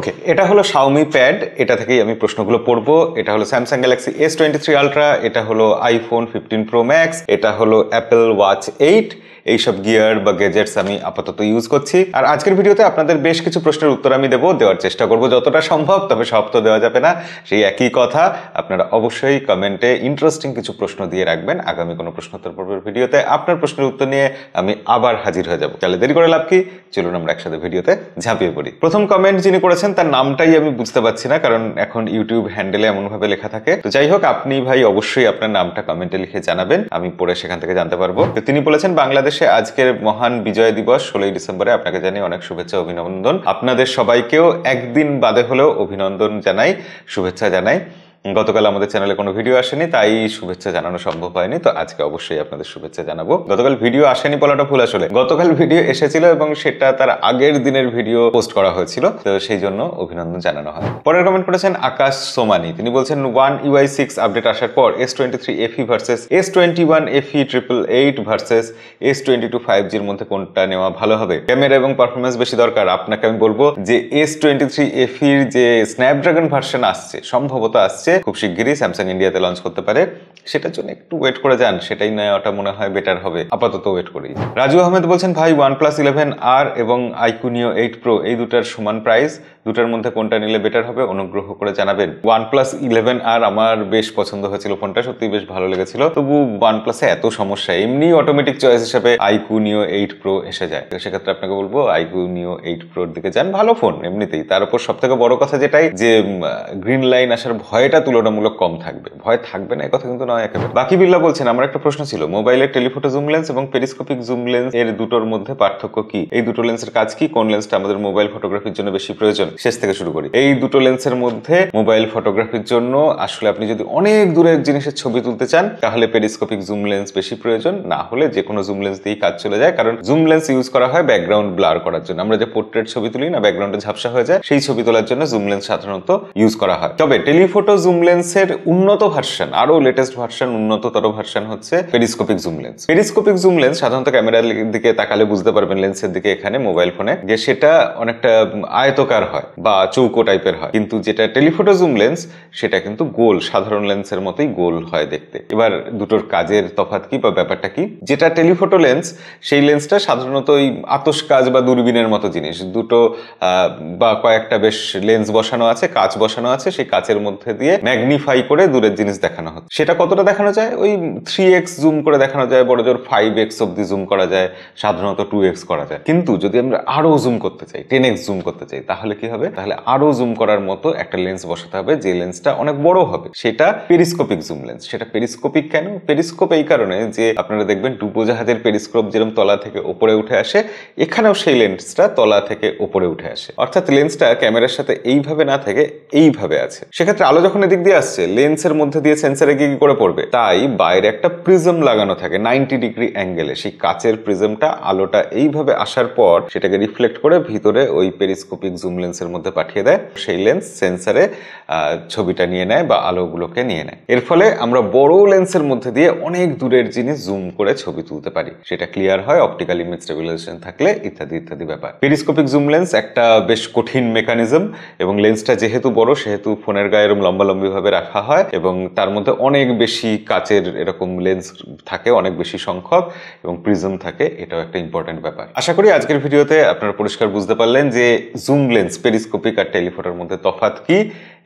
ওকে এটা হলো Xiaomi pad এটা থেকেই আমি প্রশ্নগুলো পড়ব এটা হলো Samsung Galaxy S twenty three Ultra এটা হলো আইফোন ফিফটিন প্রো ম্যাক্স এটা হলো অ্যাপেল ওয়াচ এইট এইসব গিয়ার বা গেজেটস আমি আপাতত ইউজ করছি আর আজকের ভিডিওতে আপনাদের বেশ কিছু প্রশ্নের উত্তর আমি দেবো দেওয়ার চেষ্টা করব যতটা সম্ভব তবে সব তো দেওয়া যাবে না সেই একই কথা আপনারা অবশ্যই কমেন্টে ইন্টারেস্টিং কিছু প্রশ্ন দিয়ে রাখবেন আগামী কোনো প্রশ্নোত্তর পর্বের ভিডিওতে আপনার প্রশ্নের উত্তর নিয়ে আমি আবার হাজির হয়ে যাব তাহলে দেরি করে লাভ কি চলুন আমরা একসাথে ভিডিওতে ঝাঁপিয়ে পড়ি প্রথম কমেন্ট যিনি করেছেন তার নামটাই আমি বুঝতে পারছি না কারণ এখন ইউটিউব হ্যান্ডেলে এমনভাবে লেখা থাকে তো যাই হোক আপনি ভাই অবশ্যই আপনার নামটা কমেন্টে লিখে জানাবেন আমি পড়ে সেখান থেকে জানতে পারবো তো তিনি বলেছেন বাংলাদেশ বাংলাদেশে আজকের মহান বিজয় দিবস ষোলোই ডিসেম্বরে আপনাকে জানিয়ে অনেক শুভেচ্ছা অভিনন্দন আপনাদের সবাইকেও একদিন বাদে হলেও অভিনন্দন জানাই শুভেচ্ছা জানাই গতকাল আমাদের চ্যানেলে কোনো ভিডিও আসেনি তাই শুভেচ্ছা জানানো সম্ভব হয়নি তো আজকে অবশ্যই আপনাদের শুভেচ্ছা জানাবো গতকাল ভিডিও আসেনি বলাটা ভুল আসলে গতকাল ভিডিও এসেছিল এবং সেটা তার আগের দিনের ভিডিও পোস্ট করা হয়েছিল তো সেই জন্য অভিনন্দন জানানো হয় পরের কমেন্ট করেছেন আকাশ সোমানি তিনি বলছেন ওয়ান ইউআই সিক্স আপডেট আসার পর S twenty three FE versus S twenty one FE triple eight versus S twenty two five জির মধ্যে কোনটা নেওয়া ভালো হবে ক্যামেরা এবং পারফরমেন্স বেশি দরকার আপনাকে আমি বলবো যে এস টোয়েন্টি থ্রি এফির যে স্ন্যাপড্রাগন ভার্সন আসছে সম্ভবত আসছে আসছে খুব শিগগিরই স্যামসাং ইন্ডিয়াতে লঞ্চ করতে পারে সেটার জন্য একটু ওয়েট করে যান সেটাই নেওয়াটা মনে হয় বেটার হবে আপাতত ওয়েট করি রাজু আহমেদ বলছেন ভাই ওয়ান প্লাস ইলেভেন আর এবং আইকুনিও এইট প্রো এই দুটার সমান প্রাইস দুটার মধ্যে কোনটা নিলে বেটার হবে অনুগ্রহ করে জানাবেন ওয়ান প্লাস ইলেভেন আর আমার বেশ পছন্দ হয়েছিল ফোনটা সত্যি বেশ ভালো লেগেছিল তবু ওয়ান প্লাসে এত সমস্যা এমনি অটোমেটিক চয়েস হিসেবে আইকুনিও এইট প্রো এসে যায় সেক্ষেত্রে আপনাকে বলবো আইকুনিও এইট প্রোর দিকে যান ভালো ফোন এমনিতেই তার উপর সব থেকে বড় কথা যেটাই যে গ্রিন লাইন আসার ভয়টা এটা তুলনামূলক কম থাকবে ভয় থাকবে না কথা কিন্তু নয় একেবারে বাকি বিল্লা বলছেন আমার একটা প্রশ্ন ছিল মোবাইলের টেলিফোটো জুম লেন্স এবং পেরিস্কোপিক জুম লেন্স এর দুটোর মধ্যে পার্থক্য কি এই দুটো লেন্সের কাজ কি কোন লেন্সটা আমাদের মোবাইল ফটোগ্রাফির জন্য বেশি প্রয়োজন শেষ থেকে শুরু করি এই দুটো লেন্সের মধ্যে মোবাইল ফটোগ্রাফির জন্য আসলে আপনি যদি অনেক দূরের জিনিসের ছবি তুলতে চান তাহলে পেরিস্কোপিক জুম লেন্স বেশি প্রয়োজন না হলে যে কোনো জুম লেন্স দিয়েই কাজ চলে যায় কারণ জুম লেন্স ইউজ করা হয় ব্যাকগ্রাউন্ড ব্লার করার জন্য আমরা যে পোর্ট্রেট ছবি তুলি না ব্যাকগ্রাউন্ডে ঝাপসা হয়ে যায় সেই ছবি তোলার জন্য জুম লেন্স সাধারণত ইউজ করা হয় তবে টেলিফোটো জুম জুম লেন্সের উন্নত ভার্সন আরও লেটেস্ট ভার্সন উন্নততর ভার্সন হচ্ছে periscopic zoom lens periscopic zoom lens সাধারণত ক্যামেরার দিকে তাকালে বুঝতে পারবেন লেন্সের দিকে এখানে মোবাইল ফোনে যে সেটা অনেকটা আয়তকার হয় বা চৌকো টাইপের হয় কিন্তু যেটা টেলিফোটো জুম লেন্স সেটা কিন্তু গোল সাধারণ লেন্সের মতোই গোল হয় দেখতে এবার দুটোর কাজের তফাত কি বা ব্যাপারটা কি যেটা টেলিফোটো লেন্স সেই লেন্সটা সাধারণত ওই আতস কাজ বা দূরবীনের মতো জিনিস দুটো বা কয়েকটা বেশ লেন্স বসানো আছে কাঁচ বসানো আছে সেই কাঁচের মধ্যে দিয়ে ম্যাগনিফাই করে দূরের জিনিস দেখানো হচ্ছে সেটা কতটা দেখানো যায় ওই থ্রি এক্স জুম করে দেখানো যায় বড় জোর ফাইভ এক্স অব্দি জুম করা যায় সাধারণত টু এক্স করা যায় কিন্তু যদি আমরা আরও জুম করতে চাই টেন এক্স জুম করতে চাই তাহলে কি হবে তাহলে আরও জুম করার মতো একটা লেন্স বসাতে হবে যে লেন্সটা অনেক বড় হবে সেটা পেরিস্কোপিক জুম লেন্স সেটা পেরিস্কোপিক কেন পেরিস্কোপ এই কারণে যে আপনারা দেখবেন ডুবোজাহাজের পেরিস্কোপ যেরকম তলা থেকে ওপরে উঠে আসে এখানেও সেই লেন্সটা তলা থেকে ওপরে উঠে আসে অর্থাৎ লেন্সটা ক্যামেরার সাথে এইভাবে না থেকে এইভাবে আছে সেক্ষেত্রে আলো যখন দিক দিয়ে আসছে লেন্সের মধ্যে দিয়ে সেন্সারে গিয়ে কি করে পড়বে তাই বাইরে একটা প্রিজম লাগানো থাকে নাইনটি ডিগ্রি অ্যাঙ্গেলে সেই কাচের প্রিজমটা আলোটা এইভাবে আসার পর সেটাকে রিফ্লেক্ট করে ভিতরে ওই পেরিস্কোপিক জুম লেন্সের মধ্যে পাঠিয়ে দেয় সেই লেন্স সেন্সারে ছবিটা নিয়ে নেয় বা আলোগুলোকে নিয়ে নেয় এর ফলে আমরা বড় লেন্সের মধ্যে দিয়ে অনেক দূরের জিনিস জুম করে ছবি তুলতে পারি সেটা ক্লিয়ার হয় অপটিক্যাল ইমেজ রেগুলেশন থাকলে ইত্যাদি ইত্যাদি ব্যাপার পেরিস্কোপিক জুম লেন্স একটা বেশ কঠিন মেকানিজম এবং লেন্সটা যেহেতু বড় সেহেতু ফোনের গায়ে এরকম লম্বা লম্বা ভাবে রাখা হয় এবং তার মধ্যে অনেক বেশি কাচের এরকম লেন্স থাকে অনেক বেশি সংখ্যক এবং প্রিজম থাকে এটাও একটা ইম্পর্টেন্ট ব্যাপার আশা করি আজকের ভিডিওতে আপনারা পরিষ্কার বুঝতে পারলেন যে জুম লেন্স পেরিস্কোপিক আর টেলিফোটোর মধ্যে তফাত কি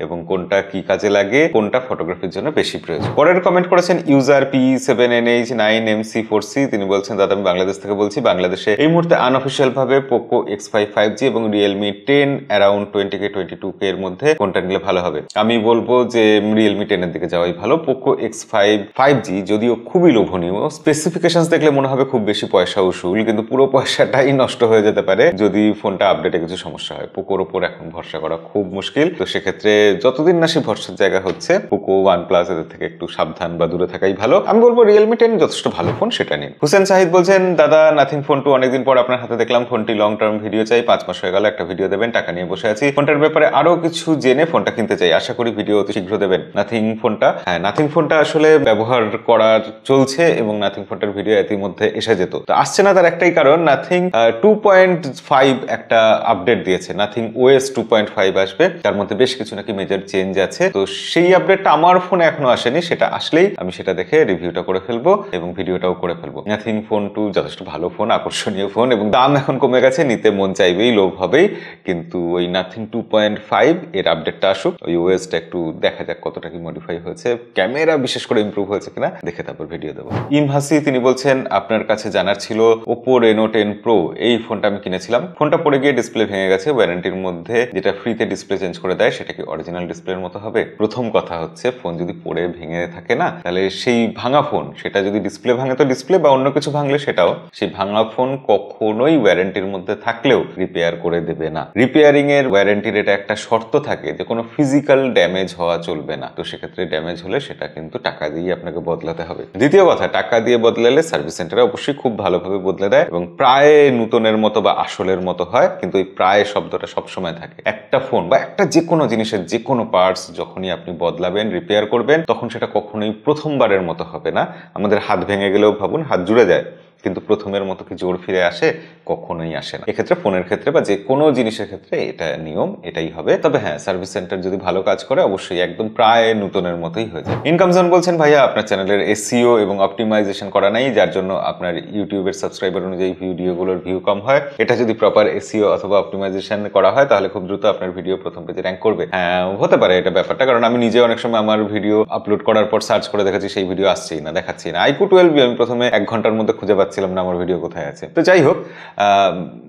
এবং কোনটা কি কাজে লাগে কোনটা ফটোগ্রাফির জন্য বেশি প্রয়োজন পরের কমেন্ট করেছেন user P seven N H nine M C four C তিনি বলছেন দাদা আমি বাংলাদেশ থেকে বলছি বাংলাদেশে এই মুহূর্তে আনঅফিসিয়াল ভাবে Poco X five five G এবং Realme ten around twenty K twenty two K এর মধ্যে কোনটা নিলে ভালো হবে আমি বলবো যে রিয়েলমি টেনের দিকে যাওয়াই ভালো Poco X five five G যদিও খুবই লোভনীয় স্পেসিফিকেশন দেখলে মনে হবে খুব বেশি পয়সা উসুল কিন্তু পুরো পয়সাটাই নষ্ট হয়ে যেতে পারে যদি ফোনটা আপডেটে কিছু সমস্যা হয় পোকোর ওপর এখন ভরসা করা খুব মুশকিল তো সেক্ষেত্রে যতদিন না সে ভরসার জায়গা হচ্ছে পোকো ওয়ান প্লাস এদের থেকে একটু সাবধান বা দূরে থাকাই ভালো আমি বলবো রিয়েলমি টেন যথেষ্ট ভালো ফোন সেটা নিন হুসেন সাহিদ বলছেন দাদা নাথিং ফোন টু অনেকদিন পর আপনার হাতে দেখলাম ফোনটি লং টার্ম ভিডিও চাই পাঁচ মাস হয়ে গেল একটা ভিডিও দেবেন টাকা নিয়ে বসে আছি ফোনটার ব্যাপারে আরো কিছু জেনে ফোনটা কিনতে চাই আশা করি ভিডিও অতি শীঘ্র দেবেন নাথিং ফোনটা হ্যাঁ নাথিং ফোনটা আসলে ব্যবহার করার চলছে এবং নাথিং ফোনটার ভিডিও ইতিমধ্যে এসে যেত তো আসছে না তার একটাই কারণ নাথিং টু পয়েন্ট ফাইভ একটা আপডেট দিয়েছে nothing OS two point five আসবে তার মধ্যে বেশ কিছু নাকি মেজর চেঞ্জ আছে তো সেই আপডেটটা আমার ফোনে এখনো আসেনি সেটা আসলেই আমি সেটা দেখে রিভিউটা করে ফেলবো এবং ভিডিওটাও করে ফেলবো নাথিং ফোন টু যথেষ্ট ভালো ফোন আকর্ষণীয় ফোন এবং দাম এখন কমে গেছে নিতে মন চাইবেই লোভ হবেই কিন্তু ওই নাথিং টু পয়েন্ট ফাইভ এর আপডেটটা আসুক ওই ওয়েসটা একটু দেখা যাক কতটা কি মডিফাই হয়েছে ক্যামেরা বিশেষ করে ইম্প্রুভ হয়েছে কিনা দেখে তারপর ভিডিও দেবো ইমহাসি তিনি বলছেন আপনার কাছে জানার ছিল ওপো রেনো টেন প্রো এই ফোনটা আমি কিনেছিলাম ফোনটা পড়ে গিয়ে ডিসপ্লে ভেঙে গেছে ওয়ারেন্টির মধ্যে যেটা ফ্রিতে ডিসপ্লে চেঞ্জ করে দেয় সেটা কি অরিজিনাল ডিসপ্লের মতো হবে প্রথম কথা হচ্ছে ফোন যদি পড়ে ভেঙে থাকে না তাহলে সেই ভাঙা ফোন সেটা যদি ডিসপ্লে ভাঙে তো ডিসপ্লে বা অন্য কিছু ভাঙলে সেটাও সেই ভাঙা ফোন কখনোই ওয়ারেন্টির মধ্যে থাকলেও রিপেয়ার করে দেবে না রিপেয়ারিং এর ওয়ারেন্টির এটা একটা শর্ত থাকে যে কোনো ফিজিক্যাল ড্যামেজ হওয়া চলবে না তো সেক্ষেত্রে ড্যামেজ হলে সেটা কিন্তু টাকা দিয়ে আপনাকে বদলাতে হবে দ্বিতীয় কথা টাকা দিয়ে বদলালে সার্ভিস সেন্টারে অবশ্যই খুব ভালোভাবে বদলে দেয় এবং প্রায় নূতনের মতো বা আসলের মতো হয় কিন্তু এই প্রায় শব্দটা সবসময় থাকে একটা ফোন বা একটা যে কোনো জিনিসের যে কোনো পার্টস যখনই আপনি বদলাবেন রিপেয়ার করবেন তখন সেটা কখনোই প্রথমবারের মতো হবে না আমাদের হাত ভেঙে গেলেও ভাবুন হাত জুড়ে যায় কিন্তু প্রথমের মতো কি জোর ফিরে আসে কখনোই আসে না এক্ষেত্রে ফোনের ক্ষেত্রে বা যে কোনো জিনিসের ক্ষেত্রে এটা নিয়ম এটাই হবে তবে হ্যাঁ সার্ভিস সেন্টার যদি ভালো কাজ করে অবশ্যই একদম প্রায় নতুনের মতোই হয়ে যায় ইনকাম জোন বলছেন ভাইয়া আপনার চ্যানেলের এসিও এবং অপটিমাইজেশন করা নাই যার জন্য আপনার ইউটিউবের সাবস্ক্রাইবার অনুযায়ী ভিডিওগুলোর ভিউ কম হয় এটা যদি প্রপার এসিও অথবা অপটিমাইজেশন করা হয় তাহলে খুব দ্রুত আপনার ভিডিও প্রথম পেজে র্যাঙ্ক করবে হ্যাঁ হতে পারে এটা ব্যাপারটা কারণ আমি নিজে অনেক সময় আমার ভিডিও আপলোড করার পর সার্চ করে দেখাচ্ছি সেই ভিডিও আসছেই না দেখাচ্ছি না আইকু টুয়েলভ আমি প্রথমে এক ঘন্টার মধ্যে খুঁজে পাচ্ছিলাম না আমার ভিডিও কোথায় আছে তো যাই হোক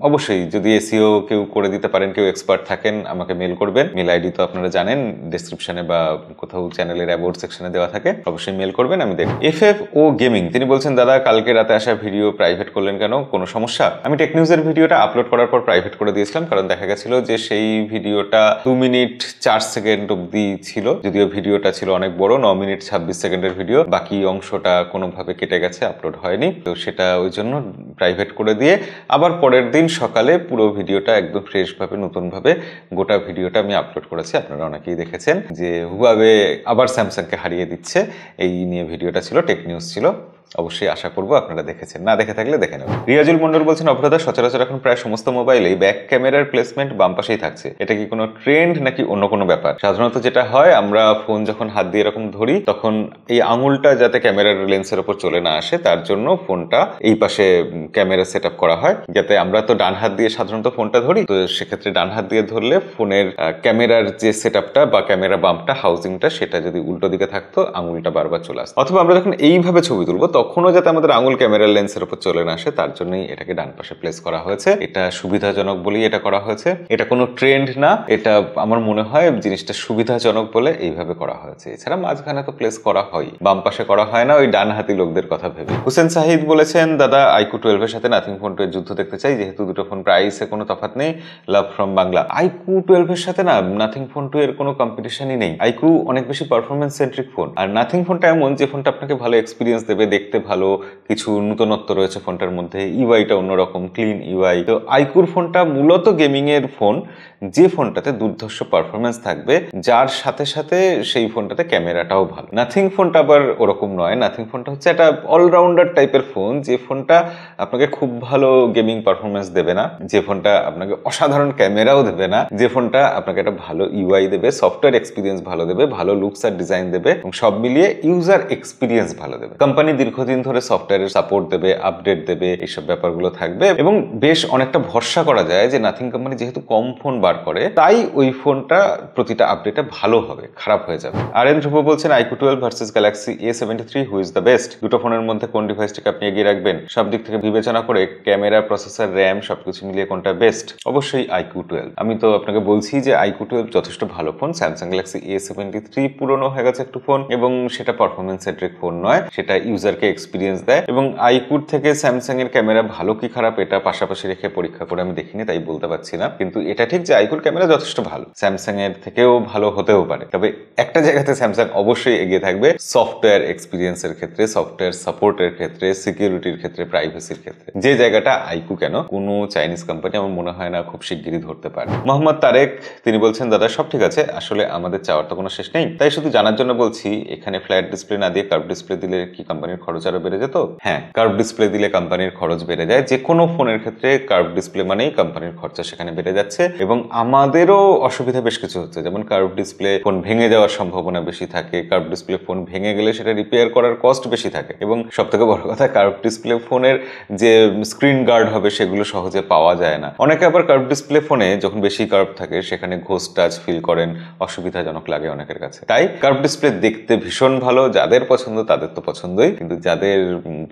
অবশ্যই যদি এসিও কেউ করে দিতে পারেন কেউ এক্সপার্ট থাকেন আমাকে মেল করবেন মেল আইডি তো আপনারা জানেন ডিসক্রিপশনে বা কোথাও চ্যানেলের অ্যাবোর্ড সেকশনে দেওয়া থাকে অবশ্যই মেল করবেন আমি দেখি এফ এফ ও গেমিং তিনি বলছেন দাদা কালকে রাতে আসা ভিডিও প্রাইভেট করলেন কেন কোনো সমস্যা আমি টেক নিউজের ভিডিওটা আপলোড করার পর প্রাইভেট করে দিয়েছিলাম কারণ দেখা গেছিল যে সেই ভিডিওটা টু মিনিট চার সেকেন্ড অব্দি ছিল যদিও ভিডিওটা ছিল অনেক বড় ন মিনিট ছাব্বিশ সেকেন্ডের ভিডিও বাকি অংশটা কোনোভাবে কেটে গেছে আপলোড হয়নি তো সেটা ওই জন্য প্রাইভেট করে দিয়ে আবার পরের দিন সকালে পুরো ভিডিওটা একদম ফ্রেশভাবে নতুনভাবে গোটা ভিডিওটা আমি আপলোড করেছি আপনারা অনেকেই দেখেছেন যে হুয়াবে আবার স্যামসাংকে হারিয়ে দিচ্ছে এই নিয়ে ভিডিওটা ছিল টেক নিউজ ছিল অবশ্যই আশা করবো আপনারা দেখেছেন না দেখে থাকলে দেখে নেবেন রিয়াজুল মন্ডল বলছেন অভ্রদা সচরাচর এখন প্রায় সমস্ত মোবাইলেই ব্যাক ক্যামেরার প্লেসমেন্ট বাম পাশেই থাকছে এটা কি কোনো ট্রেন্ড নাকি অন্য কোনো ব্যাপার সাধারণত যেটা হয় আমরা ফোন যখন হাত দিয়ে এরকম ধরি তখন এই আঙুলটা যাতে ক্যামেরার লেন্সের ওপর চলে না আসে তার জন্য ফোনটা এই পাশে ক্যামেরা সেট করা হয় যাতে আমরা তো ডান হাত দিয়ে সাধারণত ফোনটা ধরি তো সেক্ষেত্রে ডান হাত দিয়ে ধরলে ফোনের ক্যামেরার যে সেট বা ক্যামেরা বাম্পটা হাউজিংটা সেটা যদি উল্টো দিকে থাকতো আঙুলটা বারবার চলে আসতো অথবা আমরা যখন এইভাবে ছবি তুলবো তখন কখনো যাতে আমাদের আঙুল ক্যামেরার লেন্সের উপর চলে না আসে তার জন্যই এটাকে ডান পাশে প্লেস করা হয়েছে এটা সুবিধাজনক বলেই এটা করা হয়েছে এটা কোনো ট্রেন্ড না এটা আমার মনে হয় জিনিসটা সুবিধাজনক বলে এইভাবে করা হয়েছে এছাড়া মাঝখানে তো প্লেস করা হয় বাম পাশে করা হয় না ওই ডান হাতি লোকদের কথা ভেবে হুসেন সাহিদ বলেছেন দাদা আইকু টুয়েলভের সাথে নাথিং ফোন টুয়ের যুদ্ধ দেখতে চাই যেহেতু দুটো ফোন প্রাইসে কোনো তফাত নেই লাভ ফ্রম বাংলা আইকু টুয়েলভের সাথে না নাথিং ফোন টু এর কোনো কম্পিটিশনই নেই আইকু অনেক বেশি পারফরমেন্স সেন্ট্রিক ফোন আর নাথিং ফোনটা এমন যে ফোনটা আপনাকে ভালো এক্সপিরিয়েন্স দেবে দেখতে দেখতে ভালো কিছু নূতনত্ব রয়েছে ফোনটার মধ্যে ইউআইটা e অন্যরকম ক্লিন ইউআই e তো আইকুর ফোনটা মূলত গেমিংয়ের ফোন যে ফোনটাতে দুর্ধর্ষ পারফরমেন্স থাকবে যার সাথে সাথে সেই ফোনটাতে ক্যামেরাটাও ভালো নাথিং ফোনটা আবার ওরকম নয় নাথিং ফোনটা হচ্ছে একটা অলরাউন্ডার টাইপের ফোন যে ফোনটা আপনাকে খুব ভালো গেমিং পারফরমেন্স দেবে না যে ফোনটা আপনাকে অসাধারণ ক্যামেরাও দেবে না যে ফোনটা আপনাকে একটা ভালো ইউআই e দেবে সফটওয়্যার এক্সপিরিয়েন্স ভালো দেবে ভালো লুকস আর ডিজাইন দেবে এবং সব মিলিয়ে ইউজার এক্সপিরিয়েন্স ভালো দেবে কোম্পানি দীর্ঘ দীর্ঘদিন ধরে সফটওয়্যারের সাপোর্ট দেবে আপডেট দেবে এইসব ব্যাপারগুলো থাকবে এবং বেশ অনেকটা ভরসা করা যায় যে নাথিং কোম্পানি যেহেতু কম ফোন বার করে তাই ওই ফোনটা প্রতিটা আপডেটে ভালো হবে খারাপ হয়ে যাবে আর এন ধ্রুব বলছেন iQOO twelve versus Galaxy A seventy three who is the best দুটো ফোনের মধ্যে কোন ডিভাইসটিকে আপনি এগিয়ে রাখবেন সব দিক থেকে বিবেচনা করে ক্যামেরা প্রসেসর র্যাম সবকিছু মিলিয়ে কোনটা বেস্ট অবশ্যই আইকু টুয়েলভ আমি তো আপনাকে বলছি যে আইকু টুয়েলভ যথেষ্ট ভালো phone Samsung Galaxy A seventy three পুরনো হয়ে গেছে একটু ফোন এবং সেটা পারফরমেন্স সেন্ট্রিক ফোন নয় সেটা ইউজারকে আমাদেরকে এক্সপিরিয়েন্স দেয় এবং আইকুর থেকে স্যামসাং এর ক্যামেরা ভালো কি খারাপ এটা পাশাপাশি রেখে পরীক্ষা করে আমি দেখিনি তাই বলতে পারছি না কিন্তু এটা ঠিক যে আইকুর ক্যামেরা যথেষ্ট ভালো স্যামসাং এর থেকেও ভালো হতেও পারে তবে একটা জায়গাতে স্যামসাং অবশ্যই এগিয়ে থাকবে সফটওয়্যার এক্সপিরিয়েন্স এর ক্ষেত্রে সফটওয়্যার সাপোর্টের ক্ষেত্রে সিকিউরিটির ক্ষেত্রে প্রাইভেসির ক্ষেত্রে যে জায়গাটা আইকু কেন কোনো চাইনিজ কোম্পানি আমার মনে হয় না খুব শিগগিরই ধরতে পারে মোহাম্মদ তারেক তিনি বলছেন দাদা সব ঠিক আছে আসলে আমাদের চাওয়ার তো কোনো শেষ নেই তাই শুধু জানার জন্য বলছি এখানে ফ্ল্যাট ডিসপ্লে না দিয়ে কার্ভ ডিসপ্লে দিলে কি কোম্পানির খরচ খরচ আরো বেড়ে যেত হ্যাঁ কার্ভ ডিসপ্লে দিলে কোম্পানির খরচ বেড়ে যায় যে কোনো ফোনের ক্ষেত্রে কার্ভ ডিসপ্লে মানেই কোম্পানির খরচা সেখানে বেড়ে যাচ্ছে এবং আমাদেরও অসুবিধা বেশ কিছু হচ্ছে যেমন কার্ভ ডিসপ্লে ফোন ভেঙে যাওয়ার সম্ভাবনা বেশি থাকে কার্ভ ডিসপ্লে ফোন ভেঙে গেলে সেটা রিপেয়ার করার কস্ট বেশি থাকে এবং সব থেকে বড় কথা কার্ভ ডিসপ্লে ফোনের যে স্ক্রিন গার্ড হবে সেগুলো সহজে পাওয়া যায় না অনেকে আবার কার্ভ ডিসপ্লে ফোনে যখন বেশি কার্ভ থাকে সেখানে ঘোষ টাচ ফিল করেন অসুবিধাজনক লাগে অনেকের কাছে তাই কার্ভ ডিসপ্লে দেখতে ভীষণ ভালো যাদের পছন্দ তাদের তো পছন্দই কিন্তু যাদের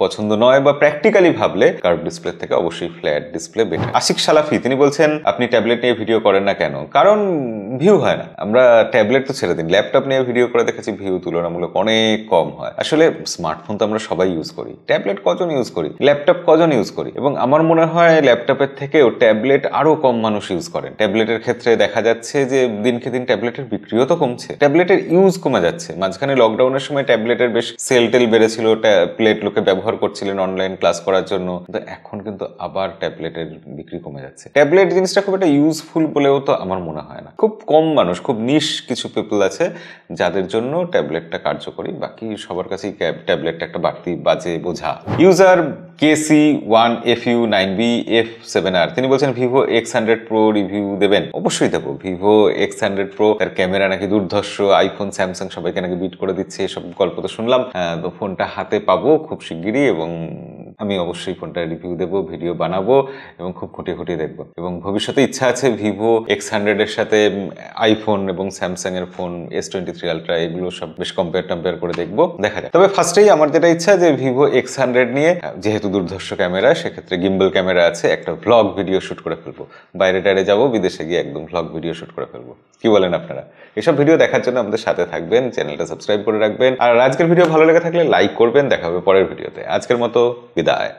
পছন্দ নয় বা প্র্যাকটিক্যালি ভাবলে কার্ভ ডিসপ্লে থেকে অবশ্যই ফ্ল্যাট ডিসপ্লে বেটার আশিক সালাফি তিনি বলছেন আপনি ট্যাবলেট নিয়ে ভিডিও করেন না কেন কারণ ভিউ হয় না আমরা ট্যাবলেট তো ছেড়ে দিন ল্যাপটপ নিয়ে ভিডিও করে দেখেছি ভিউ তুলনামূলক অনেক কম হয় আসলে স্মার্টফোন তো আমরা সবাই ইউজ করি ট্যাবলেট কজন ইউজ করি ল্যাপটপ কজন ইউজ করি এবং আমার মনে হয় ল্যাপটপের থেকেও ট্যাবলেট আরও কম মানুষ ইউজ করেন ট্যাবলেটের ক্ষেত্রে দেখা যাচ্ছে যে দিনকে দিন ট্যাবলেটের বিক্রিও তো কমছে ট্যাবলেটের ইউজ কমে যাচ্ছে মাঝখানে লকডাউনের সময় ট্যাবলেটের বেশ সেল টেল বেড়েছিল লোকে ব্যবহার করছিলেন অনলাইন ক্লাস করার জন্য কিন্তু এখন কিন্তু আবার ট্যাবলেটের বিক্রি কমে যাচ্ছে ট্যাবলেট জিনিসটা খুব একটা ইউজফুল বলেও তো আমার মনে হয় না খুব কম মানুষ খুব নিশ কিছু পিপল আছে যাদের জন্য ট্যাবলেটটা কার্যকরী বাকি সবার কাছেই ট্যাবলেটটা একটা বাড়তি বাজে বোঝা user KC one F U nine B F seven আর তিনি বলছেন Vivo X hundred Pro review দেবেন অবশ্যই দেবো ভিভো এক্স হান্ড্রেড প্রো তার ক্যামেরা নাকি দুর্ধর্ষ আইফোন স্যামসাং সবাইকে নাকি বিট করে দিচ্ছে এসব গল্প তো শুনলাম তো ফোনটা হাতে পা পাবো খুব শিগগিরই এবং আমি অবশ্যই ফোনটা রিভিউ দেব ভিডিও বানাবো এবং খুব খুঁটিয়ে খুঁটিয়ে দেখব এবং ভবিষ্যতে ইচ্ছা আছে ভিভো এক্স হান্ড্রেডের সাথে আইফোন এবং স্যামসাং এর phone S twenty three Ultra এগুলো সব বেশ কম্পেয়ার টম্পেয়ার করে দেখব দেখা যায় তবে ফার্স্টেই আমার যেটা ইচ্ছা যে ভিভো এক্স হান্ড্রেড নিয়ে যেহেতু দুর্ধর্ষ ক্যামেরা সেক্ষেত্রে গিম্বল ক্যামেরা আছে একটা ভ্লগ ভিডিও শ্যুট করে ফেলবো বাইরে টাইরে যাবো বিদেশে গিয়ে একদম ভ্লগ ভিডিও শ্যুট করে ফেলবো কি বলেন আপনারা এসব ভিডিও দেখার জন্য আমাদের সাথে থাকবেন চ্যানেলটা সাবস্ক্রাইব করে রাখবেন আর আজকের ভিডিও ভালো লেগে থাকলে লাইক করবেন দেখা হবে পরের ভিডিওতে আজকের মতো বিদায় die